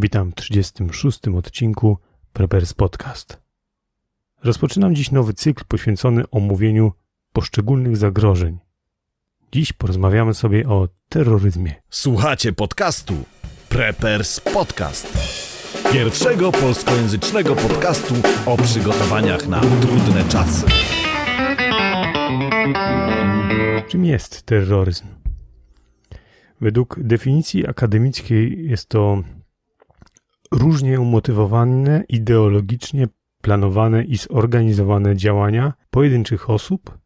Witam w 36. odcinku Preppers Podcast. Rozpoczynam dziś nowy cykl poświęcony omówieniu poszczególnych zagrożeń. Dziś porozmawiamy sobie o terroryzmie. Słuchacie podcastu Preppers Podcast. Pierwszego polskojęzycznego podcastu o przygotowaniach na trudne czasy. Czym jest terroryzm? Według definicji akademickiej jest to różnie umotywowane, ideologicznie planowane i zorganizowane działania pojedynczych osób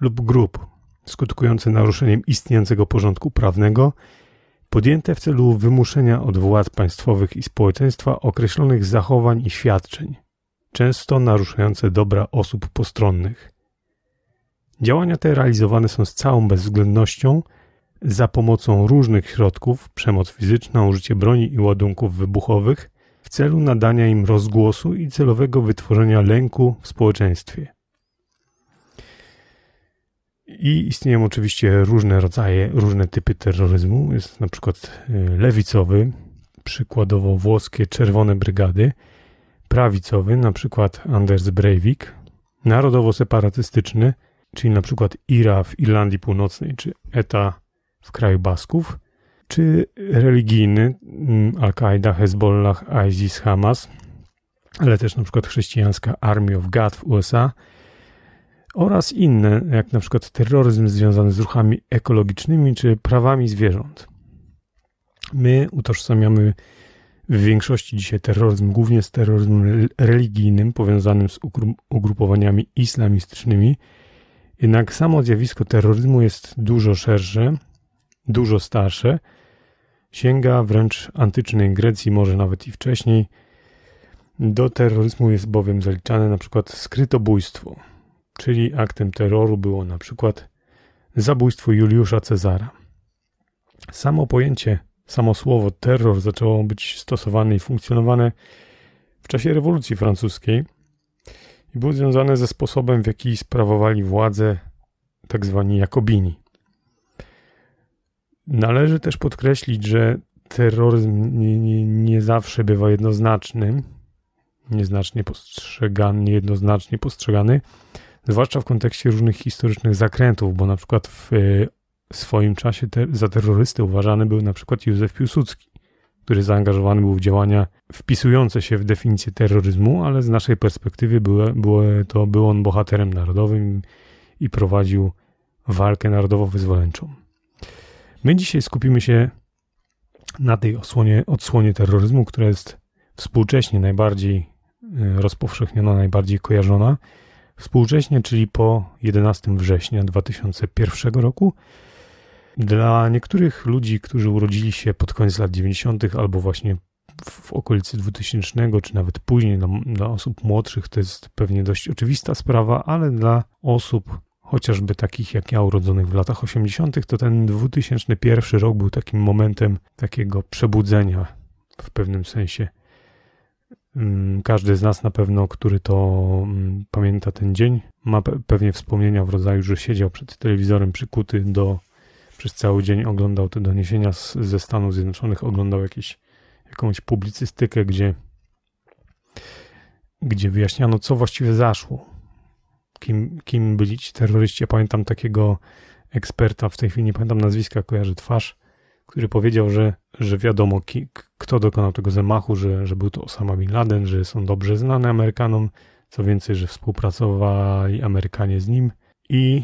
lub grup skutkujące naruszeniem istniejącego porządku prawnego, podjęte w celu wymuszenia od władz państwowych i społeczeństwa określonych zachowań i świadczeń, często naruszające dobra osób postronnych. Działania te realizowane są z całą bezwzględnością za pomocą różnych środków, przemoc fizyczna, użycie broni i ładunków wybuchowych, w celu nadania im rozgłosu i celowego wytworzenia lęku w społeczeństwie. I istnieją oczywiście różne rodzaje, różne typy terroryzmu. Jest na przykład y, lewicowy, przykładowo włoskie Czerwone Brygady, prawicowy, na przykład Anders Breivik, narodowo-separatystyczny, czyli na przykład IRA w Irlandii Północnej czy ETA w kraju Basków, czy religijny mm, Al-Qaida, Hezbollah, ISIS, Hamas, ale też na przykład chrześcijańska Army of God w USA oraz inne, jak na przykład terroryzm związany z ruchami ekologicznymi czy prawami zwierząt. My utożsamiamy w większości dzisiaj terroryzm głównie z terroryzmem religijnym powiązanym z ugrupowaniami islamistycznymi. Jednak samo zjawisko terroryzmu jest dużo szersze dużo starsze, sięga wręcz antycznej Grecji, może nawet i wcześniej. Do terroryzmu jest bowiem zaliczane na przykład skrytobójstwo, czyli aktem terroru było na przykład zabójstwo Juliusza Cezara. Samo pojęcie, samo słowo terror zaczęło być stosowane i funkcjonowane w czasie rewolucji francuskiej i było związane ze sposobem, w jaki sprawowali władzę tzw. Tak Jakobini. Należy też podkreślić, że terroryzm nie, nie, nie zawsze bywa jednoznaczny, nieznacznie postrzegany, niejednoznacznie postrzegany, zwłaszcza w kontekście różnych historycznych zakrętów, bo na przykład w e, swoim czasie te, za terrorystę uważany był na przykład Józef Piłsudski, który zaangażowany był w działania wpisujące się w definicję terroryzmu, ale z naszej perspektywy było, to był on bohaterem narodowym i prowadził walkę narodowo-wyzwoleńczą. My dzisiaj skupimy się na tej osłonie, odsłonie terroryzmu, która jest współcześnie najbardziej e, rozpowszechniona, najbardziej kojarzona. Współcześnie, czyli po 11 września 2001 roku. Dla niektórych ludzi, którzy urodzili się pod koniec lat 90. albo właśnie w okolicy 2000, czy nawet później, dla, no, dla osób młodszych, to jest pewnie dość oczywista sprawa, ale dla osób chociażby takich jak ja urodzonych w latach 80., to ten 2001 rok był takim momentem takiego przebudzenia w pewnym sensie. Mm, każdy z nas na pewno, który to mm, pamięta ten dzień, ma pewnie wspomnienia w rodzaju, że siedział przed telewizorem przykuty do przez cały dzień oglądał te doniesienia z, ze Stanów Zjednoczonych, oglądał jakieś, jakąś publicystykę, gdzie, gdzie wyjaśniano, co właściwie zaszło kim, kim byli ci terroryści. Ja pamiętam takiego eksperta, w tej chwili nie pamiętam nazwiska, kojarzy twarz, który powiedział, że, że wiadomo, ki, kto dokonał tego zamachu, że, że był to Osama Bin Laden, że są dobrze znane Amerykanom, co więcej, że współpracowali Amerykanie z nim. I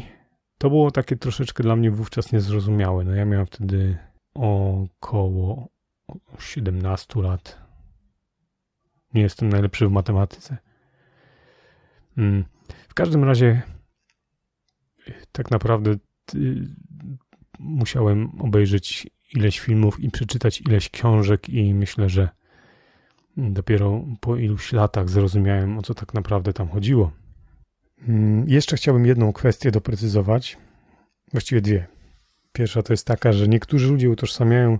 to było takie troszeczkę dla mnie wówczas niezrozumiałe. No ja miałem wtedy około 17 lat. Nie jestem najlepszy w matematyce. Mm. W każdym razie, tak naprawdę y, musiałem obejrzeć ileś filmów i przeczytać ileś książek, i myślę, że dopiero po iluś latach zrozumiałem, o co tak naprawdę tam chodziło. Mm, jeszcze chciałbym jedną kwestię doprecyzować, właściwie dwie. Pierwsza to jest taka, że niektórzy ludzie utożsamiają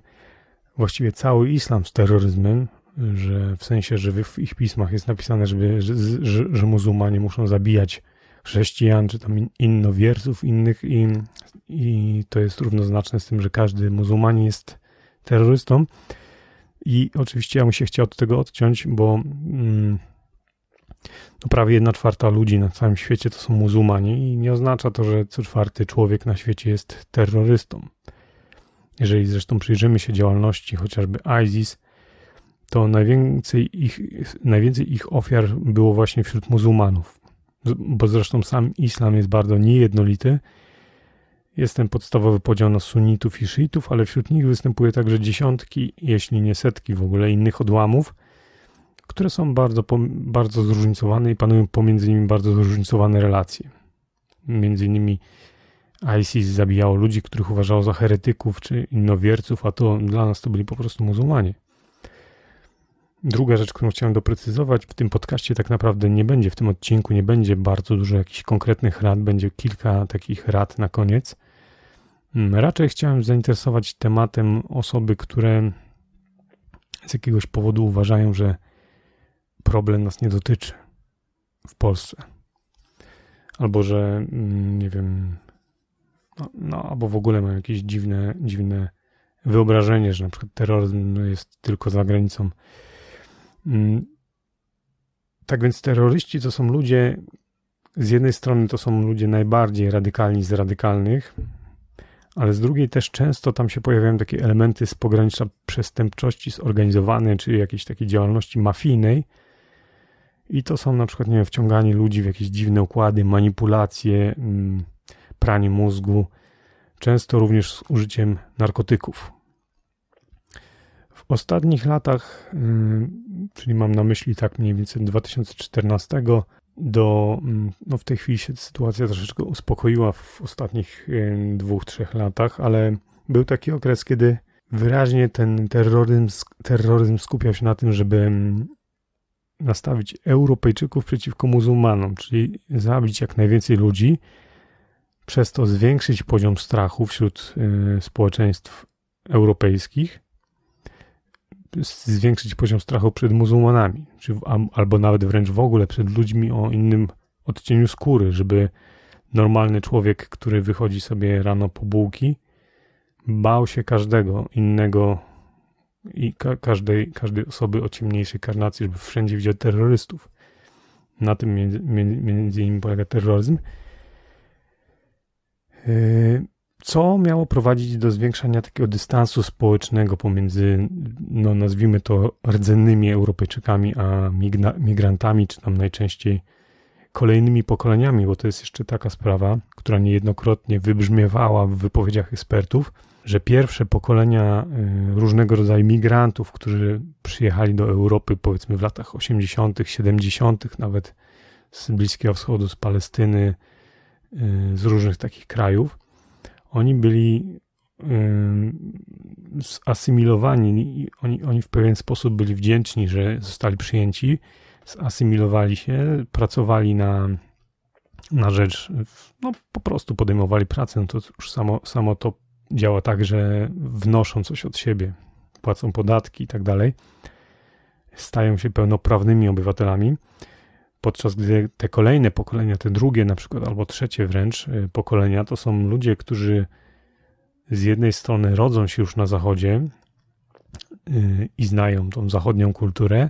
właściwie cały islam z terroryzmem, że w sensie, że w ich pismach jest napisane, żeby, że, że, że muzułmanie muszą zabijać chrześcijan, czy tam innowierców innych i, i to jest równoznaczne z tym, że każdy muzułmanin jest terrorystą i oczywiście ja bym się chciał od tego odciąć, bo mm, no prawie jedna czwarta ludzi na całym świecie to są muzułmani i nie oznacza to, że co czwarty człowiek na świecie jest terrorystą. Jeżeli zresztą przyjrzymy się działalności chociażby ISIS, to najwięcej ich, najwięcej ich ofiar było właśnie wśród muzułmanów, bo zresztą sam islam jest bardzo niejednolity. Jest ten podstawowy podział na sunnitów i szyitów, ale wśród nich występuje także dziesiątki, jeśli nie setki w ogóle innych odłamów, które są bardzo, bardzo zróżnicowane i panują pomiędzy nimi bardzo zróżnicowane relacje. Między innymi ISIS zabijało ludzi, których uważało za heretyków czy innowierców, a to dla nas to byli po prostu muzułmanie. Druga rzecz, którą chciałem doprecyzować, w tym podcaście tak naprawdę nie będzie, w tym odcinku nie będzie bardzo dużo jakichś konkretnych rad, będzie kilka takich rad na koniec. Mm, raczej chciałem zainteresować tematem osoby, które z jakiegoś powodu uważają, że problem nas nie dotyczy w Polsce. Albo że, mm, nie wiem, no, no albo w ogóle mają jakieś dziwne, dziwne wyobrażenie, że na przykład terroryzm no, jest tylko za granicą. Mm. Tak więc terroryści to są ludzie, z jednej strony to są ludzie najbardziej radykalni z radykalnych, ale z drugiej też często tam się pojawiają takie elementy z pogranicza przestępczości zorganizowanej, czy jakiejś takiej działalności mafijnej. I to są na przykład, nie wiem, wciąganie ludzi w jakieś dziwne układy, manipulacje, mm, pranie mózgu, często również z użyciem narkotyków. W ostatnich latach y, czyli mam na myśli tak mniej więcej 2014 do, mm, no w tej chwili się sytuacja troszeczkę uspokoiła w ostatnich y, dwóch, trzech latach, ale był taki okres, kiedy wyraźnie ten terroryzm, terroryzm skupiał się na tym, żeby mm, nastawić Europejczyków przeciwko muzułmanom, czyli zabić jak najwięcej ludzi, przez to zwiększyć poziom strachu wśród y, społeczeństw europejskich zwiększyć poziom strachu przed muzułmanami, czy, albo nawet wręcz w ogóle przed ludźmi o innym odcieniu skóry, żeby normalny człowiek, który wychodzi sobie rano po bułki, bał się każdego innego i ka każdej, każdej osoby o ciemniejszej karnacji, żeby wszędzie widział terrorystów. Na tym między, między innymi polega terroryzm. Yy, co miało prowadzić do zwiększania takiego dystansu społecznego pomiędzy, no nazwijmy to, rdzennymi Europejczykami, a migrantami, czy tam najczęściej kolejnymi pokoleniami, bo to jest jeszcze taka sprawa, która niejednokrotnie wybrzmiewała w wypowiedziach ekspertów, że pierwsze pokolenia y, różnego rodzaju migrantów, którzy przyjechali do Europy powiedzmy w latach 80., 70., nawet z Bliskiego Wschodu, z Palestyny, y, z różnych takich krajów, oni byli zasymilowani, oni, oni w pewien sposób byli wdzięczni, że zostali przyjęci, zasymilowali się, pracowali na, na rzecz, no po prostu podejmowali pracę, no to już samo, samo to działa tak, że wnoszą coś od siebie, płacą podatki i tak dalej, stają się pełnoprawnymi obywatelami. Podczas gdy te kolejne pokolenia, te drugie na przykład, albo trzecie wręcz y, pokolenia, to są ludzie, którzy z jednej strony rodzą się już na Zachodzie y, i znają tą zachodnią kulturę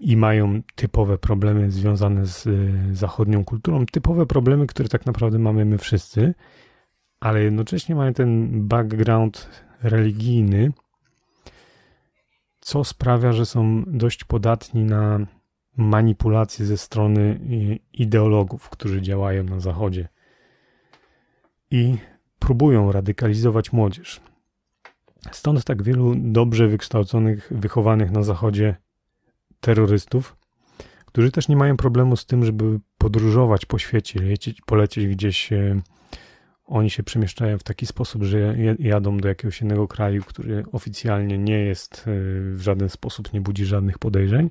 i mają typowe problemy związane z y, zachodnią kulturą, typowe problemy, które tak naprawdę mamy my wszyscy, ale jednocześnie mają ten background religijny, co sprawia, że są dość podatni na manipulacje ze strony y, ideologów, którzy działają na Zachodzie i próbują radykalizować młodzież. Stąd tak wielu dobrze wykształconych, wychowanych na Zachodzie terrorystów, którzy też nie mają problemu z tym, żeby podróżować po świecie, lecieć, polecieć gdzieś. Y, oni się przemieszczają w taki sposób, że jadą do jakiegoś innego kraju, który oficjalnie nie jest y, w żaden sposób, nie budzi żadnych podejrzeń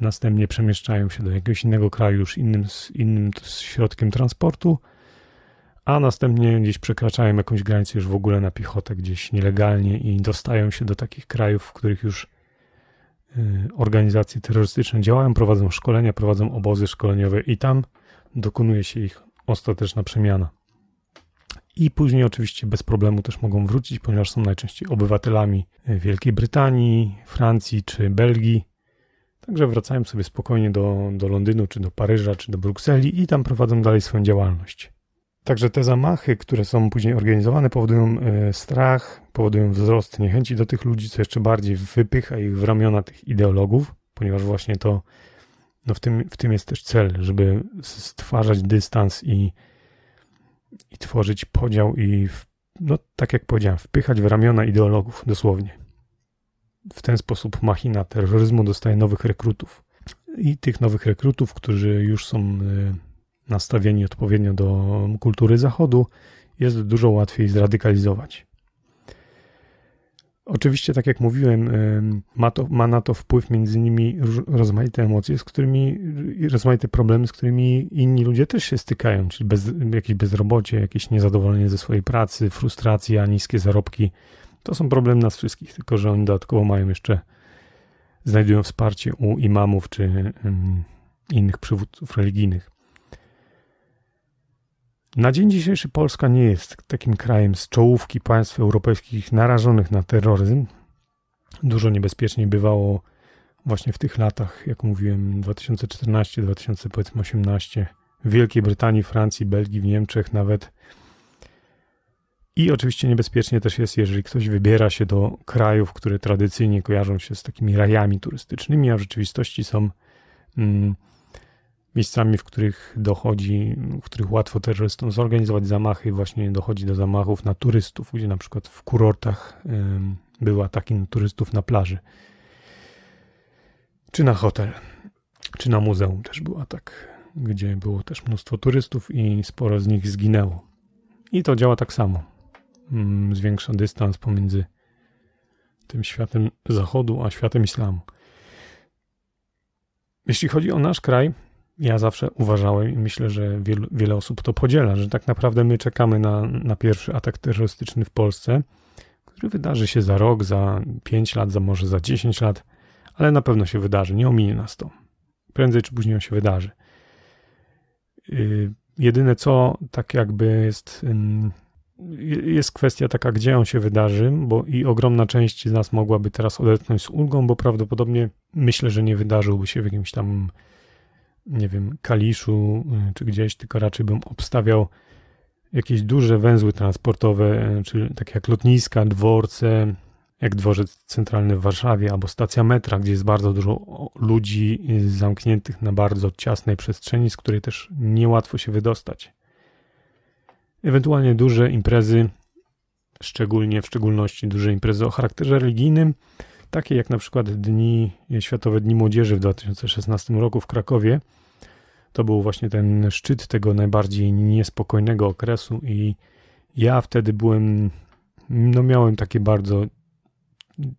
następnie przemieszczają się do jakiegoś innego kraju już innym, innym środkiem transportu, a następnie gdzieś przekraczają jakąś granicę już w ogóle na piechotę, gdzieś nielegalnie i dostają się do takich krajów, w których już y, organizacje terrorystyczne działają, prowadzą szkolenia, prowadzą obozy szkoleniowe i tam dokonuje się ich ostateczna przemiana. I później oczywiście bez problemu też mogą wrócić, ponieważ są najczęściej obywatelami y, Wielkiej Brytanii, Francji czy Belgii Także wracają sobie spokojnie do, do Londynu, czy do Paryża, czy do Brukseli i tam prowadzą dalej swoją działalność. Także te zamachy, które są później organizowane, powodują e, strach, powodują wzrost niechęci do tych ludzi, co jeszcze bardziej wypycha ich w ramiona tych ideologów, ponieważ właśnie to, no w tym, w tym jest też cel, żeby stwarzać dystans i, i tworzyć podział i, no tak jak powiedziałem, wpychać w ramiona ideologów dosłownie w ten sposób machina terroryzmu dostaje nowych rekrutów. I tych nowych rekrutów, którzy już są y, nastawieni odpowiednio do kultury Zachodu, jest dużo łatwiej zradykalizować. Oczywiście, tak jak mówiłem, y, ma, to, ma na to wpływ między innymi rozmaite emocje, z którymi rozmaite problemy, z którymi inni ludzie też się stykają, czyli bez, jakieś bezrobocie, jakieś niezadowolenie ze swojej pracy, frustracja, niskie zarobki to są problemy nas wszystkich, tylko że oni dodatkowo mają jeszcze, znajdują wsparcie u imamów czy mm, innych przywódców religijnych. Na dzień dzisiejszy Polska nie jest takim krajem z czołówki państw europejskich narażonych na terroryzm. Dużo niebezpieczniej bywało właśnie w tych latach, jak mówiłem, 2014, 2018 w Wielkiej Brytanii, Francji, Belgii, w Niemczech, nawet i oczywiście niebezpiecznie też jest, jeżeli ktoś wybiera się do krajów, które tradycyjnie kojarzą się z takimi rajami turystycznymi, a w rzeczywistości są mm, miejscami, w których dochodzi, w których łatwo terrorystom zorganizować zamachy, właśnie dochodzi do zamachów na turystów, gdzie na przykład w kurortach y, były ataki na turystów na plaży. Czy na hotel, czy na muzeum też był atak, gdzie było też mnóstwo turystów i sporo z nich zginęło. I to działa tak samo. Mm, zwiększa dystans pomiędzy tym światem zachodu a światem islamu. Jeśli chodzi o nasz kraj, ja zawsze uważałem i myślę, że wielu, wiele osób to podziela, że tak naprawdę my czekamy na, na pierwszy atak terrorystyczny w Polsce, który wydarzy się za rok, za 5 lat, za może za 10 lat, ale na pewno się wydarzy, nie ominie nas to. Prędzej czy później on się wydarzy. Y, jedyne co, tak jakby jest jest kwestia taka, gdzie on się wydarzy, bo i ogromna część z nas mogłaby teraz odetchnąć z ulgą, bo prawdopodobnie myślę, że nie wydarzyłby się w jakimś tam, nie wiem, Kaliszu y, czy gdzieś, tylko raczej bym obstawiał jakieś duże węzły transportowe, y, czyli takie jak lotniska, dworce, jak dworzec centralny w Warszawie, albo stacja metra, gdzie jest bardzo dużo ludzi y, zamkniętych na bardzo ciasnej przestrzeni, z której też niełatwo się wydostać. Ewentualnie duże imprezy, szczególnie w szczególności duże imprezy o charakterze religijnym, takie jak na przykład dni, Światowe Dni Młodzieży w 2016 roku w Krakowie. To był właśnie ten szczyt tego najbardziej niespokojnego okresu i ja wtedy byłem, no miałem takie bardzo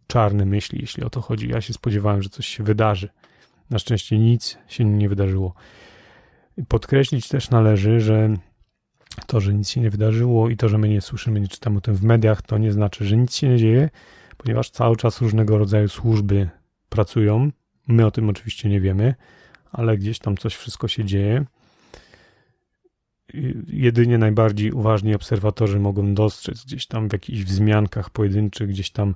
czarne myśli, jeśli o to chodzi. Ja się spodziewałem, że coś się wydarzy. Na szczęście nic się nie wydarzyło. Podkreślić też należy, że to, że nic się nie wydarzyło i to, że my nie słyszymy, nie czytamy o tym w mediach, to nie znaczy, że nic się nie dzieje, ponieważ cały czas różnego rodzaju służby pracują. My o tym oczywiście nie wiemy, ale gdzieś tam coś wszystko się dzieje. Jedynie najbardziej uważni obserwatorzy mogą dostrzec gdzieś tam w jakichś wzmiankach pojedynczych, gdzieś tam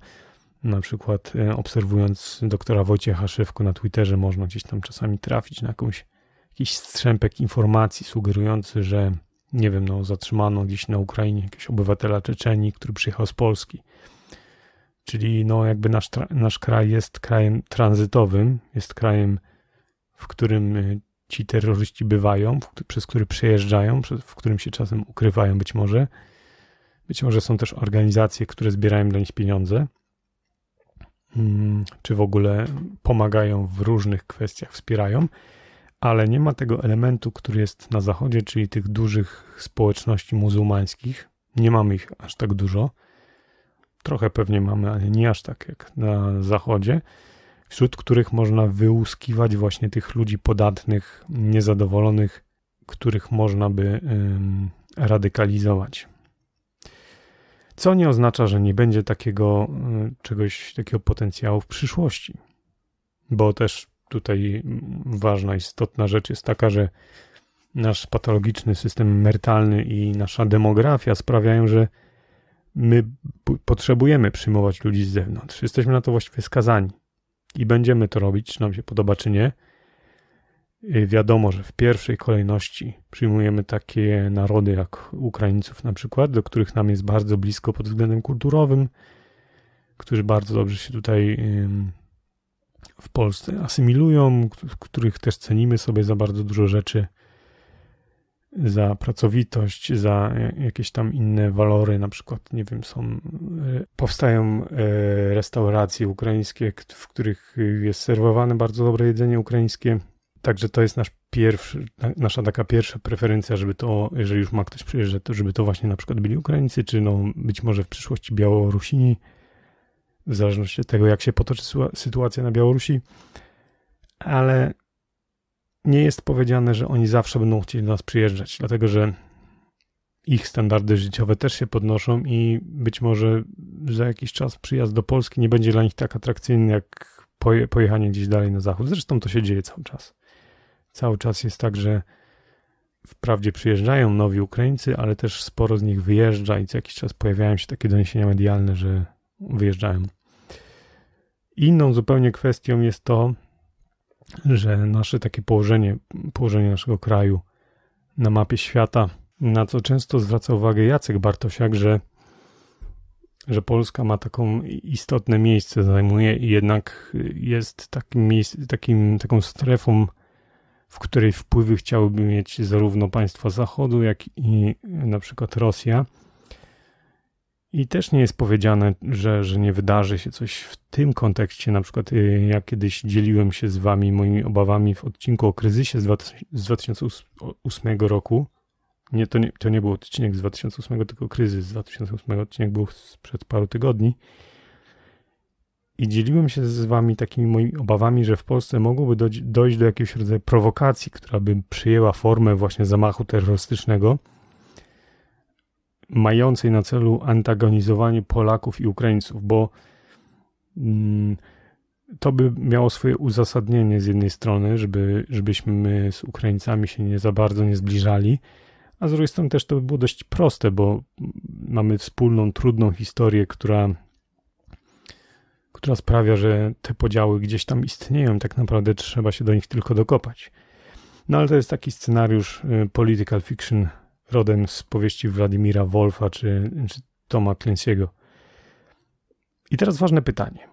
na przykład e, obserwując doktora Wojciecha Szewko na Twitterze, można gdzieś tam czasami trafić na jakąś, jakiś strzępek informacji sugerujący, że nie wiem, no, zatrzymano gdzieś na Ukrainie jakiegoś obywatela Czeczenii, który przyjechał z Polski. Czyli no, jakby nasz, nasz kraj jest krajem tranzytowym, jest krajem, w którym y, ci terroryści bywają, w, przez który przejeżdżają, w którym się czasem ukrywają być może. Być może są też organizacje, które zbierają dla nich pieniądze, mm, czy w ogóle pomagają w różnych kwestiach, wspierają ale nie ma tego elementu, który jest na zachodzie, czyli tych dużych społeczności muzułmańskich. Nie mamy ich aż tak dużo. Trochę pewnie mamy, ale nie aż tak jak na zachodzie, wśród których można wyłuskiwać właśnie tych ludzi podatnych, niezadowolonych, których można by ym, radykalizować. Co nie oznacza, że nie będzie takiego e, czegoś, takiego potencjału w przyszłości, bo też tutaj ważna, istotna rzecz jest taka, że nasz patologiczny system emerytalny i nasza demografia sprawiają, że my potrzebujemy przyjmować ludzi z zewnątrz. Jesteśmy na to właściwie skazani i będziemy to robić, czy nam się podoba, czy nie. Y, wiadomo, że w pierwszej kolejności przyjmujemy takie narody jak Ukraińców, na przykład, do których nam jest bardzo blisko pod względem kulturowym, którzy bardzo dobrze się tutaj w Polsce asymilują, których też cenimy sobie za bardzo dużo rzeczy, za pracowitość, za jakieś tam inne walory, na przykład, nie wiem, są, e, powstają e, restauracje ukraińskie, w których jest serwowane bardzo dobre jedzenie ukraińskie, Także to jest nasz pierwszy, nasza taka pierwsza preferencja, żeby to, jeżeli już ma ktoś przyjeżdżać, to żeby to właśnie na przykład byli Ukraińcy, czy no być może w przyszłości Białorusini, w zależności od tego, jak się potoczy sytuacja na Białorusi, ale nie jest powiedziane, że oni zawsze będą chcieli do nas przyjeżdżać, dlatego że ich standardy życiowe też się podnoszą i być może za jakiś czas przyjazd do Polski nie będzie dla nich tak atrakcyjny jak pojechanie gdzieś dalej na zachód. Zresztą to się dzieje cały czas. Cały czas jest tak, że wprawdzie przyjeżdżają nowi Ukraińcy, ale też sporo z nich wyjeżdża i co jakiś czas pojawiają się takie doniesienia medialne, że wyjeżdżałem. Inną zupełnie kwestią jest to, że nasze takie położenie, położenie naszego kraju na mapie świata, na co często zwraca uwagę Jacek Bartosiak, że, że Polska ma taką istotne miejsce, zajmuje i jednak jest takim, takim, taką strefą, w której wpływy chciałyby mieć zarówno państwa Zachodu, jak i na przykład Rosja. I też nie jest powiedziane, że, że nie wydarzy się coś w tym kontekście. Na przykład y, ja kiedyś dzieliłem się z wami moimi obawami w odcinku o kryzysie z, 2008 roku. Nie to, nie, to nie był odcinek z 2008, tylko kryzys z 2008. Odcinek był sprzed paru tygodni. I dzieliłem się z wami takimi moimi obawami, że w Polsce mogłoby dojść, dojść do jakiegoś rodzaju prowokacji, która by przyjęła formę właśnie zamachu terrorystycznego – mającej na celu antagonizowanie Polaków i Ukraińców, bo mm, to by miało swoje uzasadnienie z jednej strony, żeby, żebyśmy z Ukraińcami się nie za bardzo nie zbliżali, a z drugiej strony też to by było dość proste, bo mamy wspólną, trudną historię, która, która sprawia, że te podziały gdzieś tam istnieją. Tak naprawdę trzeba się do nich tylko dokopać. No ale to jest taki scenariusz y, political fiction rodem z powieści Władimira Wolfa czy, czy Toma Clancy'ego. I teraz ważne pytanie.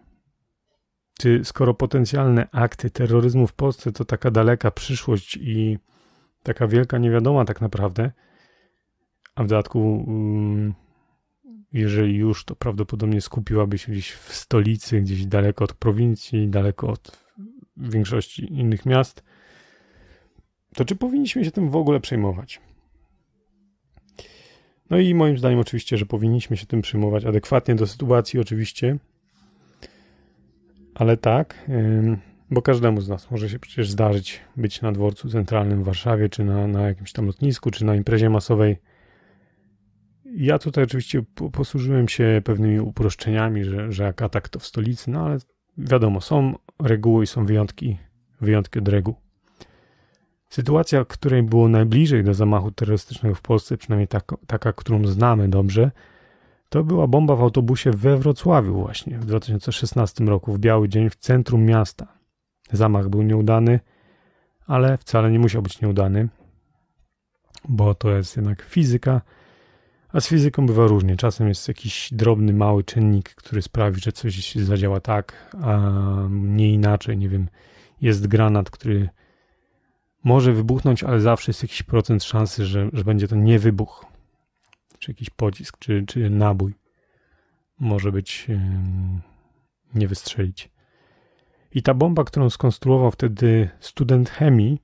Czy skoro potencjalne akty terroryzmu w Polsce to taka daleka przyszłość i taka wielka niewiadoma tak naprawdę, a w dodatku, mm, jeżeli już, to prawdopodobnie skupiłaby się gdzieś w stolicy, gdzieś daleko od prowincji, daleko od większości innych miast, to czy powinniśmy się tym w ogóle przejmować? No i moim zdaniem oczywiście, że powinniśmy się tym przyjmować adekwatnie do sytuacji oczywiście, ale tak, bo każdemu z nas może się przecież zdarzyć być na dworcu centralnym w Warszawie, czy na, na jakimś tam lotnisku, czy na imprezie masowej. Ja tutaj oczywiście posłużyłem się pewnymi uproszczeniami, że, że jak atak to w stolicy, no ale wiadomo, są reguły i są wyjątki, wyjątki od reguł. Sytuacja, której było najbliżej do zamachu terrorystycznego w Polsce, przynajmniej taka, taka, którą znamy dobrze, to była bomba w autobusie we Wrocławiu właśnie w 2016 roku, w biały dzień w centrum miasta. Zamach był nieudany, ale wcale nie musiał być nieudany, bo to jest jednak fizyka, a z fizyką bywa różnie. Czasem jest jakiś drobny, mały czynnik, który sprawi, że coś zadziała tak, a nie inaczej. Nie wiem, jest granat, który może wybuchnąć, ale zawsze jest jakiś procent szansy, że, że będzie to nie wybuch, czy jakiś pocisk, czy, czy nabój. Może być nie wystrzelić. I ta bomba, którą skonstruował wtedy student chemii,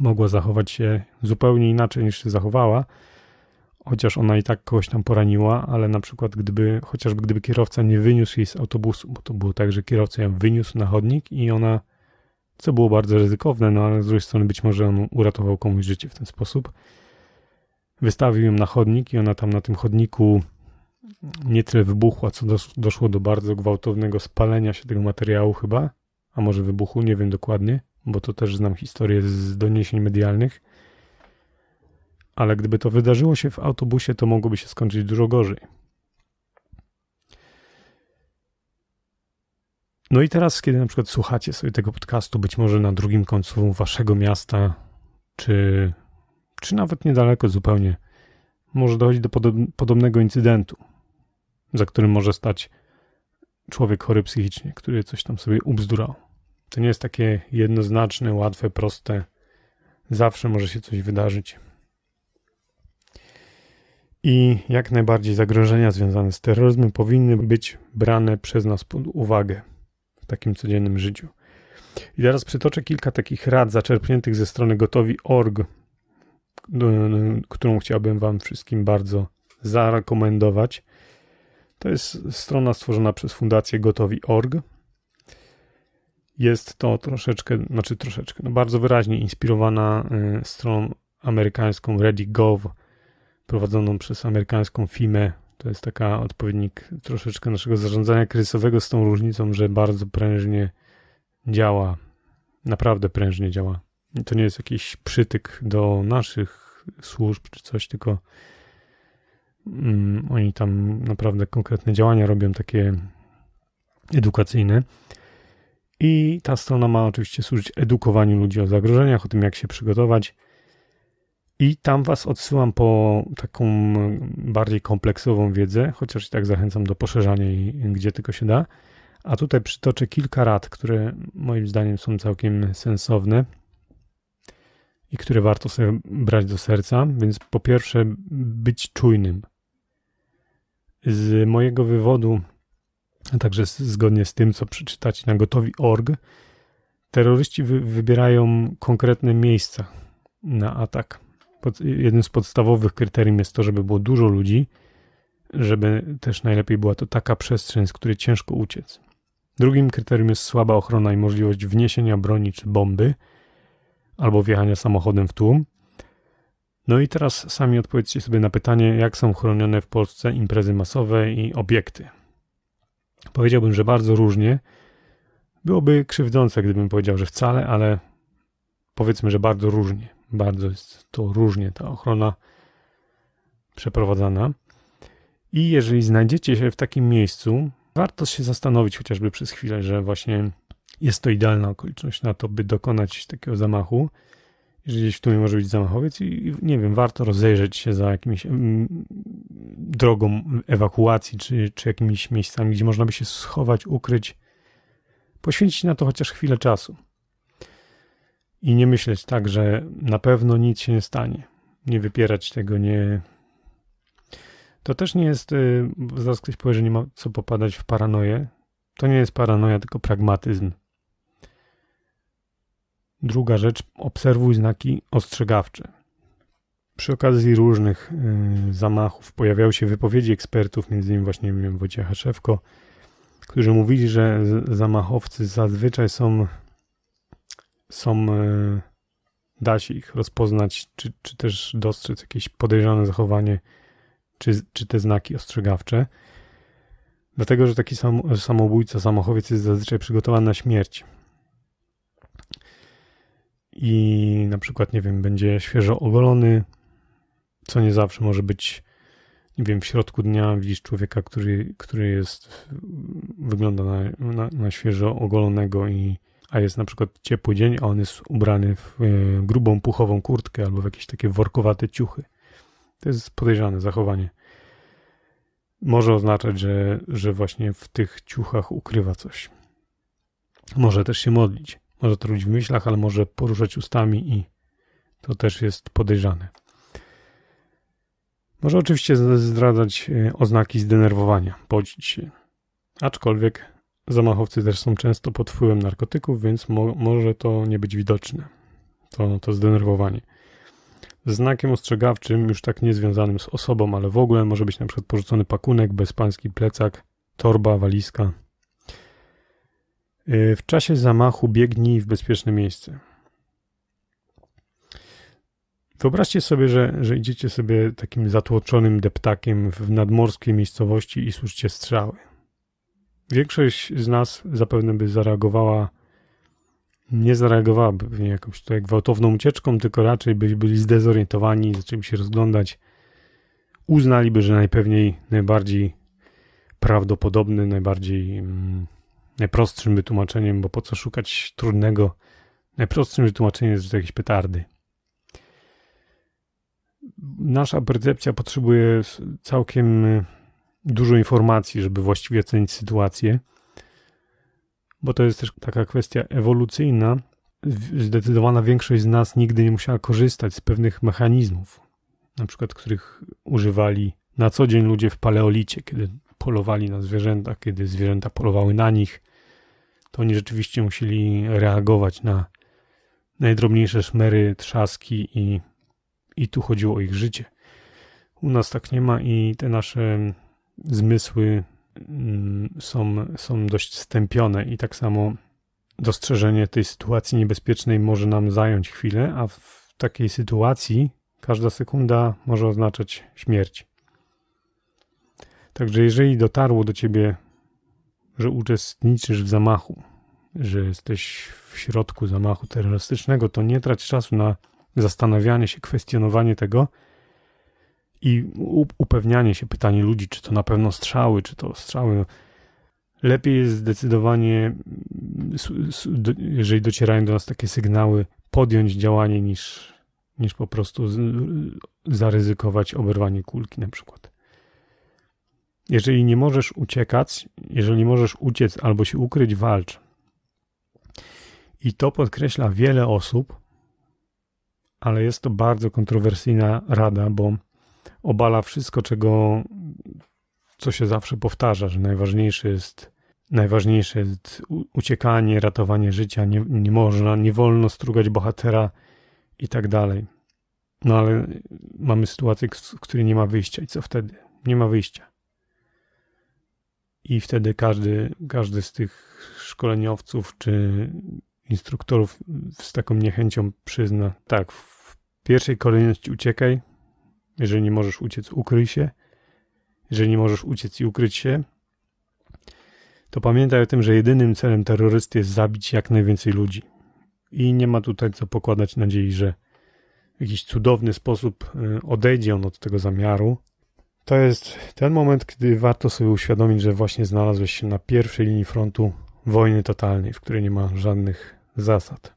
mogła zachować się zupełnie inaczej niż się zachowała, chociaż ona i tak kogoś tam poraniła, ale na przykład gdyby, chociażby gdyby kierowca nie wyniósł jej z autobusu, bo to było tak, że kierowca ją wyniósł na chodnik i ona co było bardzo ryzykowne, no ale z drugiej strony być może on uratował komuś życie w ten sposób. Wystawił ją na chodnik i ona tam na tym chodniku nie tyle wybuchła, co doszło do bardzo gwałtownego spalenia się tego materiału chyba, a może wybuchu, nie wiem dokładnie, bo to też znam historię z doniesień medialnych. Ale gdyby to wydarzyło się w autobusie, to mogłoby się skończyć dużo gorzej, No i teraz, kiedy na przykład słuchacie sobie tego podcastu, być może na drugim końcu waszego miasta, czy, czy nawet niedaleko zupełnie, może dochodzić do podobnego incydentu, za którym może stać człowiek chory psychicznie, który coś tam sobie ubzdurał. To nie jest takie jednoznaczne, łatwe, proste. Zawsze może się coś wydarzyć. I jak najbardziej zagrożenia związane z terroryzmem powinny być brane przez nas pod uwagę w takim codziennym życiu. I teraz przytoczę kilka takich rad zaczerpniętych ze strony gotowi.org, którą chciałbym Wam wszystkim bardzo zarekomendować. To jest strona stworzona przez Fundację Gotowi.org. Jest to troszeczkę, znaczy troszeczkę, no bardzo wyraźnie inspirowana y, stroną amerykańską ReadyGov, prowadzoną przez amerykańską FIME to jest taka odpowiednik troszeczkę naszego zarządzania kryzysowego z tą różnicą, że bardzo prężnie działa. Naprawdę prężnie działa. I to nie jest jakiś przytyk do naszych służb czy coś, tylko mm, oni tam naprawdę konkretne działania robią, takie edukacyjne. I ta strona ma oczywiście służyć edukowaniu ludzi o zagrożeniach, o tym, jak się przygotować i tam Was odsyłam po taką e, bardziej kompleksową wiedzę, chociaż i tak zachęcam do poszerzania jej, gdzie tylko się da. A tutaj przytoczę kilka rad, które moim zdaniem są całkiem sensowne i które warto sobie brać do serca. Więc po pierwsze, być czujnym. Z mojego wywodu, a także zgodnie z tym, co przeczytać na gotowi.org, terroryści wy wybierają konkretne miejsca na atak pod, jednym z podstawowych kryterium jest to, żeby było dużo ludzi, żeby też najlepiej była to taka przestrzeń, z której ciężko uciec. Drugim kryterium jest słaba ochrona i możliwość wniesienia broni czy bomby albo wjechania samochodem w tłum. No i teraz sami odpowiedzcie sobie na pytanie, jak są chronione w Polsce imprezy masowe i obiekty. Powiedziałbym, że bardzo różnie. Byłoby krzywdzące, gdybym powiedział, że wcale, ale powiedzmy, że bardzo różnie. Bardzo jest to różnie ta ochrona przeprowadzana. I jeżeli znajdziecie się w takim miejscu, warto się zastanowić chociażby przez chwilę, że właśnie jest to idealna okoliczność na to, by dokonać takiego zamachu. Jeżeli gdzieś w tłumie może być zamachowiec i, nie wiem, warto rozejrzeć się za jakimś drogą ewakuacji czy, czy jakimiś miejscami, gdzie można by się schować, ukryć, poświęcić na to chociaż chwilę czasu i nie myśleć tak, że na pewno nic się nie stanie. Nie wypierać tego, nie. To też nie jest. Y, Zaraz ktoś powie, że nie ma co popadać w paranoję. To nie jest paranoja, tylko pragmatyzm. Druga rzecz, obserwuj znaki ostrzegawcze. Przy okazji różnych y, zamachów pojawiały się wypowiedzi ekspertów, między innymi właśnie wiem, Wojciecha Szewko, którzy mówili, że zamachowcy zazwyczaj są są, e, da się ich rozpoznać, czy, czy też dostrzec jakieś podejrzane zachowanie, czy, czy te znaki ostrzegawcze. Dlatego, że taki sam, samobójca, samochowiec jest zazwyczaj przygotowany na śmierć. I na przykład, nie wiem, będzie świeżo ogolony, co nie zawsze może być, nie wiem, w środku dnia widzisz człowieka, który, który jest, wygląda na, na, na świeżo ogolonego i a jest na przykład ciepły dzień, a on jest ubrany w e, grubą, puchową kurtkę albo w jakieś takie workowate ciuchy. To jest podejrzane zachowanie. Może oznaczać, że, że właśnie w tych ciuchach ukrywa coś. Może też się modlić, może to robić w myślach, ale może poruszać ustami i to też jest podejrzane. Może oczywiście zdradzać e, oznaki zdenerwowania, podzić się. Aczkolwiek Zamachowcy też są często pod wpływem narkotyków, więc mo może to nie być widoczne. To, to zdenerwowanie. Znakiem ostrzegawczym, już tak niezwiązanym z osobą, ale w ogóle może być na przykład porzucony pakunek, bezpański plecak, torba, walizka. Y, w czasie zamachu biegnij w bezpieczne miejsce. Wyobraźcie sobie, że, że idziecie sobie takim zatłoczonym deptakiem w nadmorskiej miejscowości i słyszycie strzały. Większość z nas zapewne by zareagowała, nie zareagowałaby pewnie jakąś tutaj gwałtowną ucieczką, tylko raczej by byli zdezorientowani, zaczęli się rozglądać. Uznaliby, że najpewniej najbardziej prawdopodobny, najbardziej mm, najprostszym wytłumaczeniem, bo po co szukać trudnego, najprostszym wytłumaczeniem jest, że to jakieś petardy. Nasza percepcja potrzebuje całkiem y, dużo informacji, żeby właściwie ocenić sytuację, bo to jest też taka kwestia ewolucyjna. Zdecydowana większość z nas nigdy nie musiała korzystać z pewnych mechanizmów, na przykład których używali na co dzień ludzie w paleolicie, kiedy polowali na zwierzęta, kiedy zwierzęta polowały na nich, to oni rzeczywiście musieli reagować na najdrobniejsze szmery, trzaski i, i tu chodziło o ich życie. U nas tak nie ma i te nasze zmysły mm, są, są dość stępione i tak samo dostrzeżenie tej sytuacji niebezpiecznej może nam zająć chwilę, a w takiej sytuacji każda sekunda może oznaczać śmierć. Także jeżeli dotarło do ciebie, że uczestniczysz w zamachu, że jesteś w środku zamachu terrorystycznego, to nie trać czasu na zastanawianie się, kwestionowanie tego, i upewnianie się, pytanie ludzi, czy to na pewno strzały, czy to strzały. Lepiej jest zdecydowanie, mm, jeżeli docierają do nas takie sygnały, podjąć działanie niż, niż po prostu zaryzykować oberwanie kulki na przykład. Jeżeli nie możesz uciekać, jeżeli możesz uciec albo się ukryć, walcz. I to podkreśla wiele osób, ale jest to bardzo kontrowersyjna rada, bo obala wszystko, czego, co się zawsze powtarza, że najważniejsze jest, najważniejsze jest uciekanie, ratowanie życia, nie, nie można, nie wolno strugać bohatera i tak dalej. No ale mamy sytuację, w której nie ma wyjścia i co wtedy? Nie ma wyjścia. I wtedy każdy, każdy z tych szkoleniowców czy instruktorów z taką niechęcią przyzna, tak, w pierwszej kolejności uciekaj, jeżeli nie możesz uciec, ukryj się. Jeżeli nie możesz uciec i ukryć się, to pamiętaj o tym, że jedynym celem terrorysty jest zabić jak najwięcej ludzi. I nie ma tutaj co pokładać nadziei, że w jakiś cudowny sposób e, odejdzie on od tego zamiaru. To jest ten moment, kiedy warto sobie uświadomić, że właśnie znalazłeś się na pierwszej linii frontu wojny totalnej, w której nie ma żadnych zasad.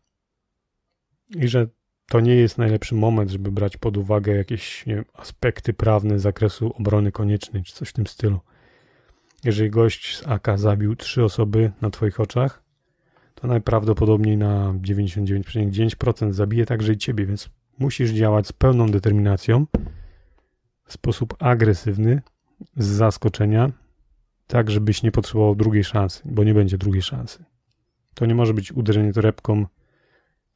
I że to nie jest najlepszy moment, żeby brać pod uwagę jakieś wiem, aspekty prawne z zakresu obrony koniecznej czy coś w tym stylu. Jeżeli gość z AK zabił trzy osoby na Twoich oczach, to najprawdopodobniej na 99,9% zabije także i Ciebie, więc musisz działać z pełną determinacją, w sposób agresywny, z zaskoczenia, tak żebyś nie potrzebował drugiej szansy, bo nie będzie drugiej szansy. To nie może być uderzenie torebką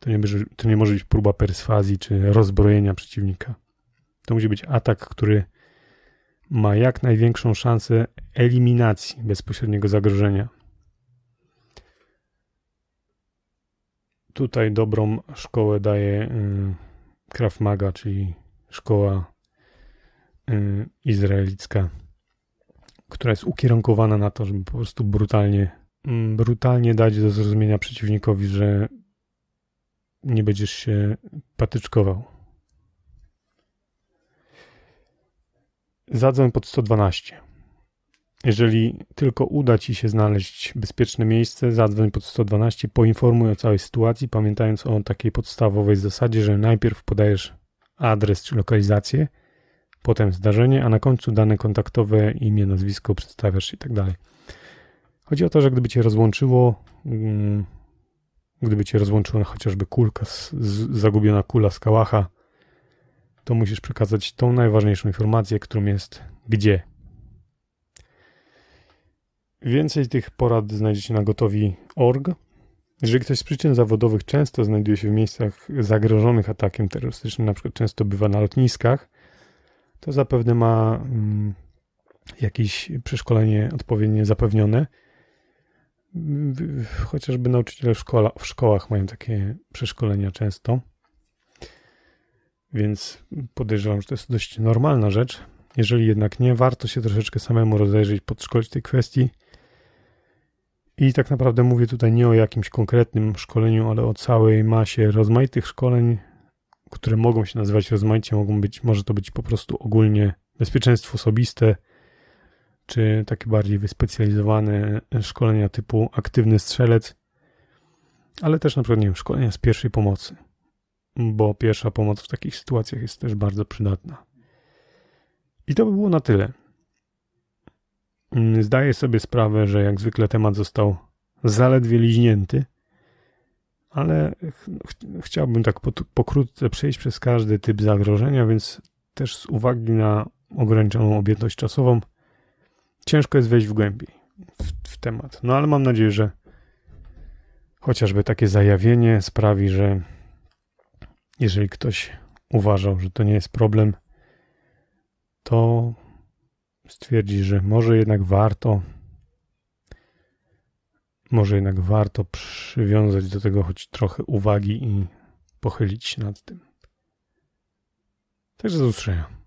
to nie, może, to nie może być próba perswazji czy rozbrojenia przeciwnika. To musi być atak, który ma jak największą szansę eliminacji bezpośredniego zagrożenia. Tutaj dobrą szkołę daje y, Krav Maga, czyli szkoła y, izraelicka, która jest ukierunkowana na to, żeby po prostu brutalnie, mm, brutalnie dać do zrozumienia przeciwnikowi, że nie będziesz się patyczkował. Zadzwoń pod 112. Jeżeli tylko uda Ci się znaleźć bezpieczne miejsce, zadzwoń pod 112, poinformuj o całej sytuacji, pamiętając o takiej podstawowej zasadzie, że najpierw podajesz adres czy lokalizację, potem zdarzenie, a na końcu dane kontaktowe, imię, nazwisko, przedstawiasz i tak dalej. Chodzi o to, że gdyby Cię rozłączyło, mm, Gdyby cię rozłączyła chociażby kulka, z, z, zagubiona kula z kałacha, to musisz przekazać tą najważniejszą informację, którą jest gdzie. Więcej tych porad znajdziecie na gotowi.org. Jeżeli ktoś z przyczyn zawodowych często znajduje się w miejscach zagrożonych atakiem terrorystycznym, na przykład często bywa na lotniskach, to zapewne ma mm, jakieś przeszkolenie odpowiednie zapewnione chociażby nauczyciele w, w szkołach mają takie przeszkolenia często. Więc podejrzewam, że to jest dość normalna rzecz. Jeżeli jednak nie, warto się troszeczkę samemu rozejrzeć, podszkolić tej kwestii. I tak naprawdę mówię tutaj nie o jakimś konkretnym szkoleniu, ale o całej masie rozmaitych szkoleń, które mogą się nazywać rozmaicie, mogą być, może to być po prostu ogólnie bezpieczeństwo osobiste, czy takie bardziej wyspecjalizowane szkolenia typu aktywny strzelec, ale też na przykład nie wiem, szkolenia z pierwszej pomocy, bo pierwsza pomoc w takich sytuacjach jest też bardzo przydatna. I to by było na tyle. Mm, zdaję sobie sprawę, że jak zwykle temat został zaledwie liźnięty, ale ch chciałbym tak po pokrótce przejść przez każdy typ zagrożenia, więc też z uwagi na ograniczoną objętość czasową – ciężko jest wejść w głębiej w, w temat. No ale mam nadzieję, że chociażby takie zajawienie sprawi, że jeżeli ktoś uważał, że to nie jest problem, to stwierdzi, że może jednak warto, może jednak warto przywiązać do tego choć trochę uwagi i pochylić się nad tym. Także do usłyszenia.